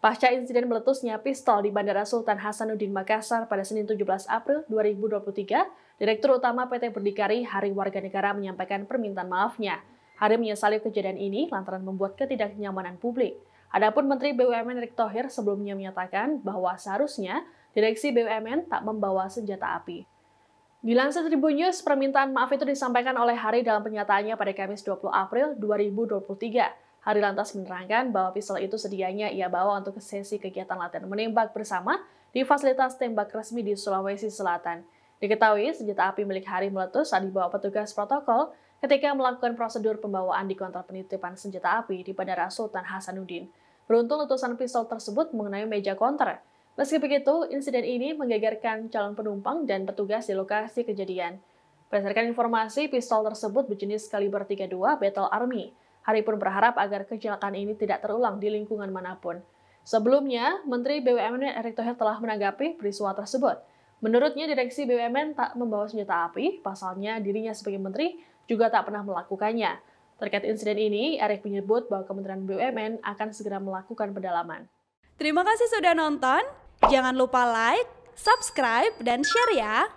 Pasca insiden meletusnya pistol di Bandara Sultan Hasanuddin Makassar pada Senin 17 April 2023, Direktur Utama PT Berdikari Hari Warga Negara menyampaikan permintaan maafnya. Hari menyesali kejadian ini lantaran membuat ketidaknyamanan publik. Adapun Menteri BUMN Erick Thohir sebelumnya menyatakan bahwa seharusnya Direksi BUMN tak membawa senjata api. Dilansir Tribun News, permintaan maaf itu disampaikan oleh Hari dalam pernyataannya pada Kamis 20 April 2023. Hari lantas menerangkan bahwa pistol itu sedianya ia bawa untuk sesi kegiatan latihan menembak bersama di fasilitas tembak resmi di Sulawesi Selatan. Diketahui senjata api milik Hari meletus saat dibawa petugas protokol ketika melakukan prosedur pembawaan di konter penitipan senjata api di Bandara Sultan Hasanuddin. Beruntung letusan pistol tersebut mengenai meja konter. Meski begitu, insiden ini menggegerkan calon penumpang dan petugas di lokasi kejadian. Berdasarkan informasi, pistol tersebut berjenis kaliber 32 Battle Army Hari pun berharap agar kecelakaan ini tidak terulang di lingkungan manapun. Sebelumnya, Menteri BUMN Erick Thohir telah menanggapi peristiwa tersebut. Menurutnya, Direksi BUMN tak membawa senjata api, pasalnya dirinya sebagai menteri juga tak pernah melakukannya. Terkait insiden ini, Erick menyebut bahwa Kementerian BUMN akan segera melakukan pendalaman. Terima kasih sudah nonton. Jangan lupa like, subscribe, dan share ya.